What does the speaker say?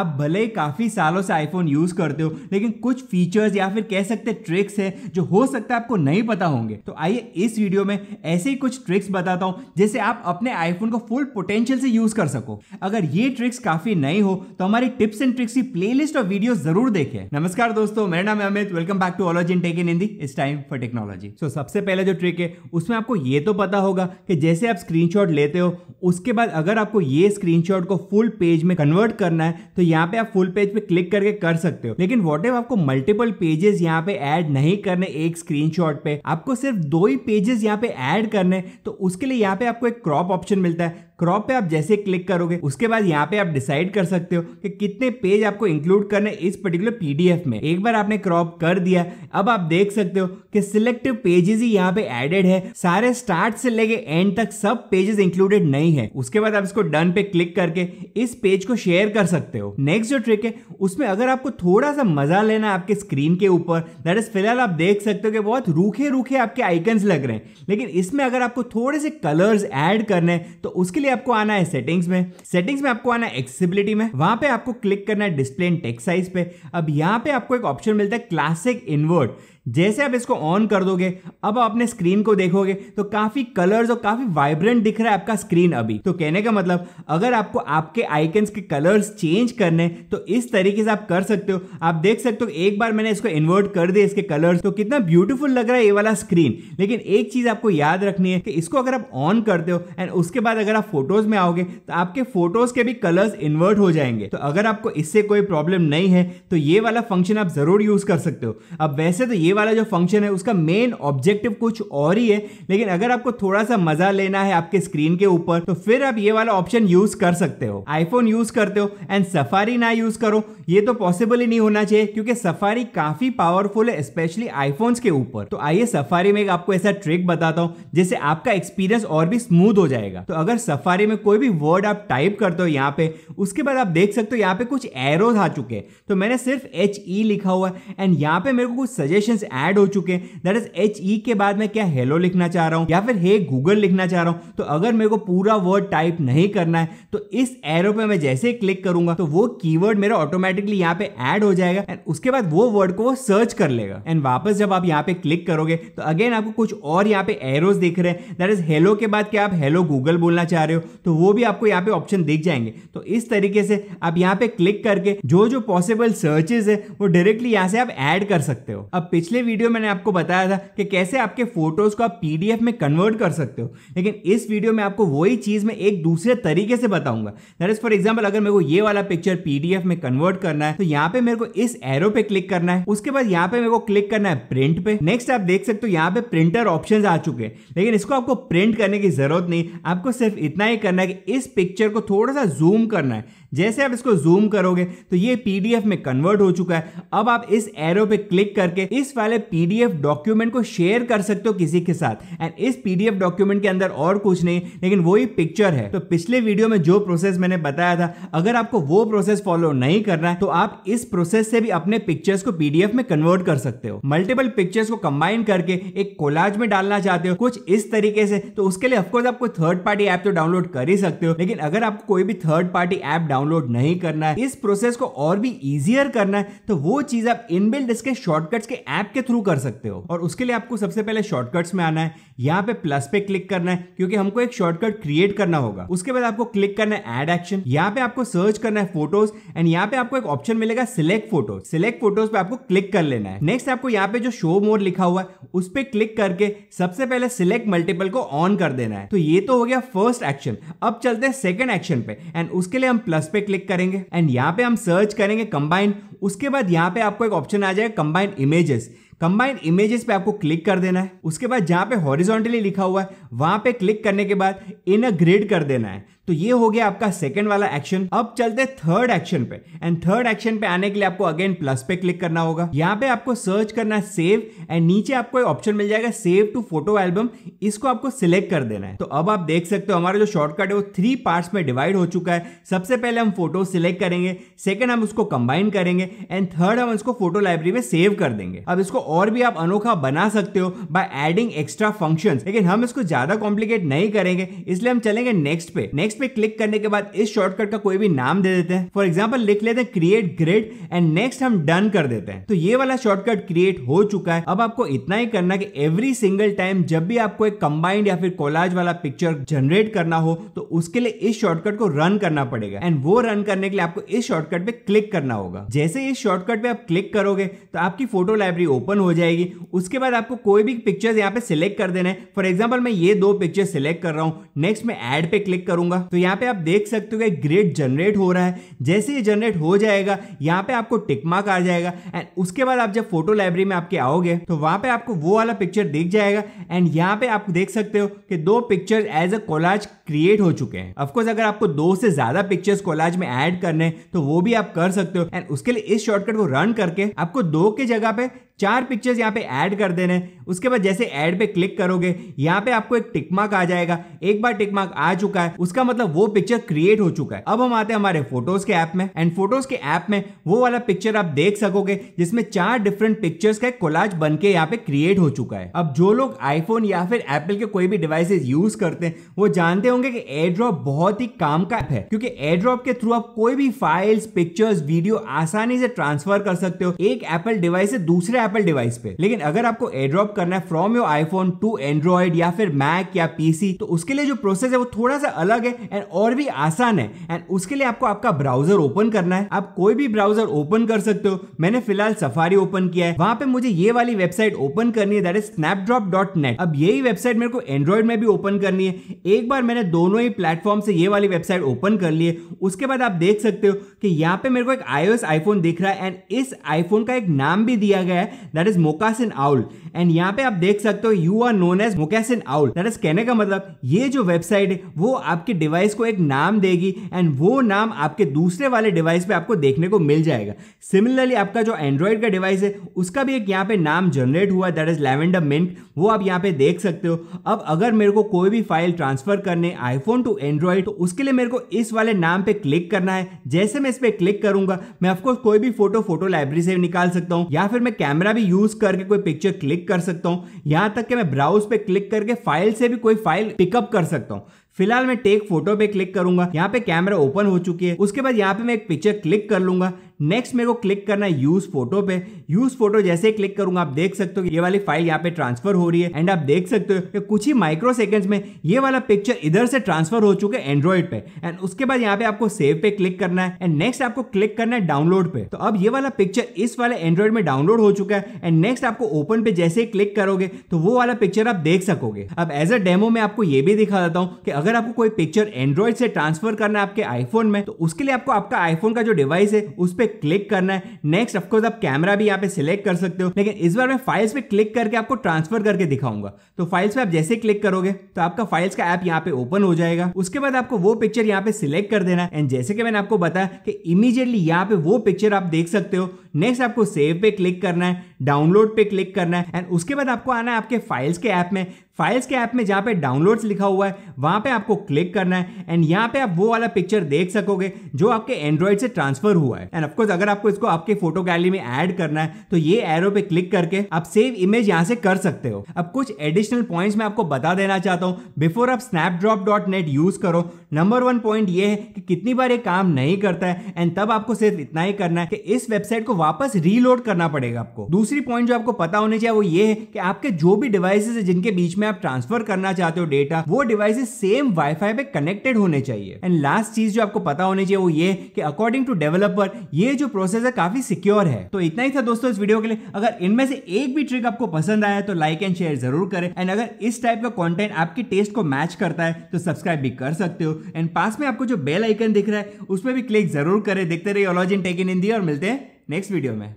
आप भले ही काफ़ी सालों से आईफोन यूज़ करते हो लेकिन कुछ फीचर्स या फिर कह सकते ट्रिक्स हैं जो हो सकता है आपको नहीं पता होंगे तो आइए इस वीडियो में ऐसे ही कुछ ट्रिक्स बताता हूँ जिससे आप अपने आईफोन को फुल पोटेंशियल से यूज़ कर सको अगर ये ट्रिक्स काफ़ी नहीं हो तो हमारी टिप्स एंड ट्रिक्स की प्ले और वीडियो जरूर देखें नमस्कार दोस्तों मेरा नाम है अमित वेलकम बैक टू ऑलॉजी इन टेक इन हिंदी इस टाइम फॉर टेक्नोलॉजी सो सबसे पहले जो ट्रिक है उसमें आपको ये तो पता होगा कि जैसे आप स्क्रीन लेते हो उसके बाद अगर आपको ये स्क्रीन को फुल पेज में कन्वर्ट करना है तो तो यहाँ पे आप फुल पेज पे क्लिक करके कर सकते हो लेकिन वॉट आपको मल्टीपल पेजेस यहाँ पे एड नहीं करने एक स्क्रीनशॉट पे आपको सिर्फ दो ही पेजेस यहाँ पे एड करने तो उसके लिए यहाँ पे आपको एक क्रॉप ऑप्शन मिलता है क्रॉप पे आप जैसे क्लिक करोगे उसके बाद यहाँ पे आप डिसाइड कर सकते हो कि कितने पेज आपको इंक्लूड करने इस पर्टिकुलर पीडीएफ में एक बार आपने क्रॉप कर दिया अब आप देख सकते हो कि सिलेक्टिव पेजेस ही यहाँ पे एडेड है सारे स्टार्ट से लेके एंड तक सब पेजेस इंक्लूडेड नहीं है उसके बाद आप इसको डन पे क्लिक करके इस पेज को शेयर कर सकते हो नेक्स्ट जो ट्रिक है उसमें अगर आपको थोड़ा सा मजा लेना है आपके स्क्रीन के ऊपर दैट इज फिलहाल आप देख सकते हो कि बहुत रूखे रूखे आपके आइकन लग रहे हैं लेकिन इसमें अगर आपको थोड़े से कलर्स एड करने हैं तो उसके लिए आपको आना है सेटिंग्स में सेटिंग्स में आपको आना है एक्सेसिबिलिटी में वहां पे आपको क्लिक करना है डिस्प्ले इन टेक्स साइज पे अब यहाँ पे आपको एक ऑप्शन मिलता है क्लासिक इनवर्ट जैसे आप इसको ऑन कर दोगे अब आप अपने स्क्रीन को देखोगे तो काफी कलर्स और काफी वाइब्रेंट दिख रहा है आपका स्क्रीन अभी तो कहने का मतलब अगर आपको आपके आइकन्स के कलर्स चेंज करने तो इस तरीके से आप कर सकते हो आप देख सकते हो एक बार मैंने इसको इन्वर्ट कर दिया इसके कलर्स तो कितना ब्यूटीफुल लग रहा है ये वाला स्क्रीन लेकिन एक चीज आपको याद रखनी है कि इसको अगर आप ऑन करते हो एंड उसके बाद अगर आप फोटोज में आओगे तो आपके फोटोज के भी कलर्स इन्वर्ट हो जाएंगे तो अगर आपको इससे कोई प्रॉब्लम नहीं है तो ये वाला फंक्शन आप जरूर यूज कर सकते हो अब वैसे तो ये वाला जो फंक्शन है उसका मेन ऑब्जेक्टिव कुछ और ही है लेकिन अगर आपको थोड़ा सा मजा लेना है आपके स्क्रीन के ऊपर तो फिर आप ये वाला ऑप्शन यूज कर सकते हो आईफोन यूज करते हो एंड सफारी ना यूज करो ये तो पॉसिबल ही नहीं होना चाहिए क्योंकि सफारी काफी पावरफुल है स्पेशली आईफोन के ऊपर तो आइए सफारी में आपको ऐसा ट्रिक बताता हूँ जिससे आपका एक्सपीरियंस और भी स्मूथ हो जाएगा तो अगर सफारी में कोई भी वर्ड आप टाइप करते हो यहाँ पे उसके बाद आप देख सकते हो यहाँ पे कुछ एरोज आ चुके हैं तो मैंने सिर्फ एच ई e लिखा हुआ है एंड यहाँ पे मेरे को कुछ सजेशन क्लासेस ऐड हो चुके हैं दैट इज एच ई के बाद में क्या हेलो लिखना चाह रहा हूं या फिर हे hey, गूगल लिखना चाह रहा हूं तो अगर मेरे को पूरा वर्ड टाइप नहीं करना है तो इस एरो पे मैं जैसे ही क्लिक करूंगा तो वो कीवर्ड मेरा ऑटोमेटिकली यहाँ पे ऐड हो जाएगा एंड उसके बाद वो वर्ड को वो सर्च कर लेगा एंड वापस जब आप यहाँ पे क्लिक करोगे तो अगेन आपको कुछ और यहाँ पे एरोज दिख रहे हैं दैट इज हेलो के बाद क्या आप हेलो गूगल बोलना चाह रहे हो तो वो भी आपको यहाँ पे ऑप्शन दिख जाएंगे तो इस तरीके से आप यहाँ पे क्लिक करके जो जो पॉसिबल सर्चेज है वो डायरेक्टली यहाँ से आप एड कर सकते हो अब पिछले पिछले वीडियो मैंने आपको बताया था कि कैसे आपके फोटोज को आप पीडीएफ में कन्वर्ट कर सकते हो लेकिन इस वीडियो में आपको वही चीज में एक दूसरे तरीके से बताऊंगा दैट इज फॉर एग्जाम्पल अगर मेरे को ये वाला पिक्चर पीडीएफ में कन्वर्ट करना है तो यहाँ पे मेरे को इस एरो पे क्लिक करना है उसके बाद यहाँ पे मेरे को क्लिक करना है प्रिंट पे नेक्स्ट आप देख सकते हो यहाँ पे प्रिंटर ऑप्शन आ चुके हैं लेकिन इसको आपको प्रिंट करने की जरूरत नहीं आपको सिर्फ इतना ही करना है कि इस पिक्चर को थोड़ा सा जूम करना है जैसे आप इसको जूम करोगे तो ये पीडीएफ में कन्वर्ट हो चुका है अब आप इस एरो पे क्लिक करके इस वाले पीडीएफ डॉक्यूमेंट को शेयर कर सकते हो किसी के साथ एंड इस पीडीएफ डॉक्यूमेंट के अंदर और कुछ नहीं लेकिन वही पिक्चर है तो पिछले वीडियो में जो प्रोसेस मैंने बताया था अगर आपको वो प्रोसेस फॉलो नहीं करना है तो आप इस प्रोसेस से भी अपने पिक्चर्स को पीडीएफ में कन्वर्ट कर सकते हो मल्टीपल पिक्चर्स को कंबाइन करके एक कोलाज में डालना चाहते हो कुछ इस तरीके से तो उसके लिए ऑफकोर्स आप कोई थर्ड पार्टी ऐप तो डाउनलोड कर ही सकते हो लेकिन अगर आपको कोई भी third party app down download नहीं करना है इस प्रोसेस को और भी इजियर करना है तो वो चीज आप इनबिल्ट इसके शॉर्टकट्स के ऐप के थ्रू कर सकते हो और उसके लिए आपको सबसे पहले शॉर्टकट्स में आना है यहाँ पे प्लस पे क्लिक करना है क्योंकि हमको एक शॉर्टकट क्रिएट करना होगा उसके बाद आपको क्लिक करना है एड एक्शन यहाँ पे आपको सर्च करना है फोटोज एंड यहाँ पे आपको एक ऑप्शन मिलेगा सिलेक्ट फोटो सिलेक्ट फोटोज पे आपको क्लिक कर लेना है नेक्स्ट आपको यहाँ पे जो शो मोर लिखा हुआ है उस पर क्लिक करके सबसे पहले सिलेक्ट मल्टीपल को ऑन कर देना है तो ये तो हो गया फर्स्ट एक्शन अब चलते हैं सेकेंड एक्शन पे एंड उसके लिए हम प्लस पे क्लिक करेंगे एंड यहाँ पे हम सर्च करेंगे कंबाइन उसके बाद यहाँ पे आपको एक ऑप्शन आ जाएगा कंबाइन इमेजेस कंबाइन इमेजेस पे आपको क्लिक कर देना है उसके बाद जहाँ पे हॉरिजॉन्टली लिखा हुआ है वहां पे क्लिक करने के बाद इन अ ग्रेड कर देना है तो ये हो गया आपका सेकेंड वाला एक्शन अब चलते थर्ड एक्शन पे एंड थर्ड एक्शन पे आने के लिए आपको अगेन प्लस पे क्लिक करना होगा यहाँ पे आपको सर्च करना है सेव एंड नीचे आपको एक ऑप्शन मिल जाएगा सेव टू फोटो एल्बम इसको आपको सिलेक्ट कर देना है तो अब आप देख सकते हो हमारा जो शॉर्टकट है वो थ्री पार्ट में डिवाइड हो चुका है सबसे पहले हम फोटो सिलेक्ट करेंगे सेकेंड हम उसको कंबाइन करेंगे एंड थर्ड हम उसको फोटो लाइब्रेरी में सेव कर देंगे अब इसको और भी आप अनोखा बना सकते हो बाय एडिंग एक्स्ट्रा फंक्शन लेकिन हम इसको ज्यादा कॉम्प्लिकेट नहीं करेंगे इसलिए हम चलेंगे नेक्स्ट पे नेक्स्ट नेक्स्ट पे क्लिक करने के बाद इस शॉर्टकट का कोई भी नाम दे देते हैं फॉर एग्जाम्पल लिख लेते हैं क्रिएट ग्रेड एंड नेक्स्ट हम डन कर देते हैं तो ये वाला शॉर्टकट क्रिएट हो चुका है अब आपको इतना ही करना कि एवरी सिंगल टाइम जब भी आपको एक कंबाइंड या फिर कोलाज वाला पिक्चर जनरेट करना हो तो उसके लिए इस शॉर्टकट को रन करना पड़ेगा एंड वो रन करने के लिए आपको इस शॉर्टकट पे क्लिक करना होगा जैसे इस शॉर्टकट पे आप क्लिक करोगे तो आपकी फोटो लाइब्रेरी ओपन हो जाएगी उसके बाद आपको कोई भी पिक्चर यहाँ पे सिलेक्ट कर देना है फॉर एग्जाम्पल मैं ये दो पिक्चर सिलेक्ट कर रहा हूँ नेक्स्ट मैं एड पे क्लिक करूंगा तो यहाँ पे आप देख सकते हो ग्रेड जनरेट हो रहा है जैसे ये जनरेट हो जाएगा यहाँ पे आपको टिकमार्क आ जाएगा एंड उसके बाद आप जब फोटो लाइब्रेरी में आपके आओगे तो वहां पे आपको वो वाला पिक्चर दिख जाएगा एंड यहाँ पे आप देख सकते हो कि दो picture as a collage create हो चुके हैं अफकोर्स अगर आपको दो से ज्यादा पिक्चर्स कोलाज में ऐड करने तो वो भी आप कर सकते हो एंड उसके लिए इस शॉर्टकट को रन करके आपको दो के जगह पे चार पिक्चर्स यहाँ पे ऐड कर देने उसके बाद जैसे ऐड पे क्लिक करोगे यहाँ पे आपको एक मार्क आ जाएगा एक बार मार्क आ चुका है उसका मतलब वो पिक्चर क्रिएट हो चुका है अब हम आते हैं हमारे फोटोज के ऐप में एंड फोटोज के ऐप में वो वाला पिक्चर आप देख सकोगे जिसमें चार डिफरेंट पिक्चर्स का कोलाज बन के यहाँ पे क्रिएट हो चुका है अब जो लोग आईफोन या फिर एप्पल के कोई भी डिवाइसेज यूज करते हैं वो जानते होंगे बोलूंगा कि एयर ड्रॉप बहुत ही काम का है क्योंकि एयर ड्रॉप के थ्रू आप कोई भी फाइल्स पिक्चर्स वीडियो आसानी से ट्रांसफर कर सकते हो एक एप्पल डिवाइस से दूसरे एप्पल डिवाइस पे लेकिन अगर आपको एयर ड्रॉप करना है from your iPhone to Android या फिर मैक या पीसी तो उसके लिए जो प्रोसेस है वो थोड़ा सा अलग है एंड और भी आसान है एंड उसके लिए आपको आपका ब्राउजर ओपन करना है आप कोई भी ब्राउजर ओपन कर सकते हो मैंने फिलहाल सफारी ओपन किया है वहां पे मुझे ये वाली वेबसाइट ओपन करनी है that is snapdrop dot net अब यही वेबसाइट मेरे को एंड्रॉइड में भी ओपन करनी है एक बार मैंने मैंने दोनों ही प्लेटफॉर्म से ये वाली वेबसाइट ओपन कर ली है उसके बाद आप देख सकते हो कि यहाँ पे मेरे को एक आई आईफोन दिख रहा है एंड इस आईफोन का एक नाम भी दिया गया है that is moccasin owl and यहाँ पे आप देख सकते हो you are known as moccasin owl that is कहने का मतलब ये जो वेबसाइट है वो आपके डिवाइस को एक नाम देगी एंड वो नाम आपके दूसरे वाले डिवाइस पे आपको देखने को मिल जाएगा सिमिलरली आपका जो एंड्रॉयड का डिवाइस है उसका भी एक यहाँ पे नाम जनरेट हुआ दैट इज लेवेंडर मिंट वो आप यहाँ पे देख सकते हो अब अगर मेरे को कोई भी फाइल ट्रांसफर करने में आईफोन टू एंड्रॉइड तो उसके लिए मेरे को इस वाले नाम पे क्लिक करना है जैसे मैं इस पर क्लिक करूंगा मैं ऑफकोर्स कोई भी फोटो फोटो लाइब्रेरी से निकाल सकता हूँ या फिर मैं कैमरा भी यूज करके कोई पिक्चर क्लिक कर सकता हूँ यहाँ तक कि मैं ब्राउज पे क्लिक करके फाइल से भी कोई फाइल पिकअप कर सकता हूँ फिलहाल मैं टेक फोटो पे क्लिक करूंगा यहाँ पे कैमरा ओपन हो चुकी है उसके बाद यहाँ पे मैं एक पिक्चर क्लिक कर लूंगा नेक्स्ट मेरे को क्लिक करना है यूज फोटो पे यूज फोटो जैसे ही क्लिक करूंगा आप देख सकते हो ये वाली फाइल यहाँ पे ट्रांसफर हो रही है एंड आप देख सकते हो कि कुछ ही माइक्रो सेकेंड्स में ये वाला पिक्चर इधर से ट्रांसफर हो चुके एंड्रॉइड पे एंड उसके बाद यहाँ पे आपको सेव पे क्लिक करना है एंड नेक्स्ट आपको क्लिक करना है डाउनलोड पे तो अब ये वाला पिक्चर इस वाले एंड्रॉइड में डाउनलोड हो चुका है एंड नेक्स्ट आपको ओपन पे जैसे ही क्लिक करोगे तो वो वाला पिक्चर आप देख सकोगे अब एज अ डेमो में आपको ये भी दिखा देता हूँ कि अगर आपको कोई पिक्चर एंड्रॉइड से ट्रांसफर करना है आपके आईफोन में तो उसके लिए आपको आपका आईफोन का जो डिवाइस है उस पर क्लिक करना है नेक्स्ट ऑफकोर्स आप कैमरा भी यहाँ पे सिलेक्ट कर सकते हो लेकिन इस बार मैं फाइल्स पे क्लिक करके आपको ट्रांसफर करके दिखाऊंगा तो फाइल्स पे आप जैसे क्लिक करोगे तो आपका फाइल्स का ऐप यहाँ पे ओपन हो जाएगा उसके बाद आपको वो पिक्चर यहाँ पे सिलेक्ट कर देना एंड जैसे कि मैंने आपको बताया कि इमीजिएटली यहाँ पे वो पिक्चर आप देख सकते हो नेक्स्ट आपको सेव पे क्लिक करना है डाउनलोड पे क्लिक करना है एंड उसके बाद आपको आना है आपके फाइल्स के ऐप में फाइल्स के ऐप में जहाँ पे डाउनलोड्स लिखा हुआ है वहाँ पे आपको क्लिक करना है एंड यहाँ पे आप वो वाला पिक्चर देख सकोगे जो आपके एंड्रॉइड से ट्रांसफर हुआ है एंड ऑफकोर्स अगर आपको इसको आपके फोटो गैलरी में ऐड करना है तो ये एरो पे क्लिक करके आप सेव इमेज यहाँ से कर सकते हो अब कुछ एडिशनल पॉइंट्स मैं आपको बता देना चाहता हूँ बिफोर आप स्नैपड्रॉप डॉट नेट यूज करो नंबर वन पॉइंट ये है कि कितनी बार ये काम नहीं करता है एंड तब आपको सिर्फ इतना ही करना है कि इस वेबसाइट को वापस रीलोड करना पड़ेगा आपको दूसरी पॉइंट जो आपको पता होनी चाहिए वो ये है कि आपके जो भी डिवाइसेस है जिनके बीच में आप ट्रांसफर करना चाहते हो डेटा वो डिवाइसेस सेम वाईफाई पे कनेक्टेड होने चाहिए एंड लास्ट चीज जो आपको पता होनी चाहिए वो ये कि अकॉर्डिंग टू डेवलपर ये जो प्रोसेस है काफी सिक्योर है तो इतना ही था दोस्तों इस वीडियो के लिए अगर इनमें से एक भी ट्रिक आपको पसंद आया तो लाइक एंड शेयर जरूर करें एंड अगर इस टाइप का कॉन्टेंट आपके टेस्ट को मैच करता है तो सब्सक्राइब भी कर सकते हो एंड पास में आपको जो बेल आइकन दिख रहा है उसमें भी क्लिक जरूर करें देखते रहिए ऑलॉजिन टेक इन इंडिया और मिलते हैं नेक्स्ट वीडियो में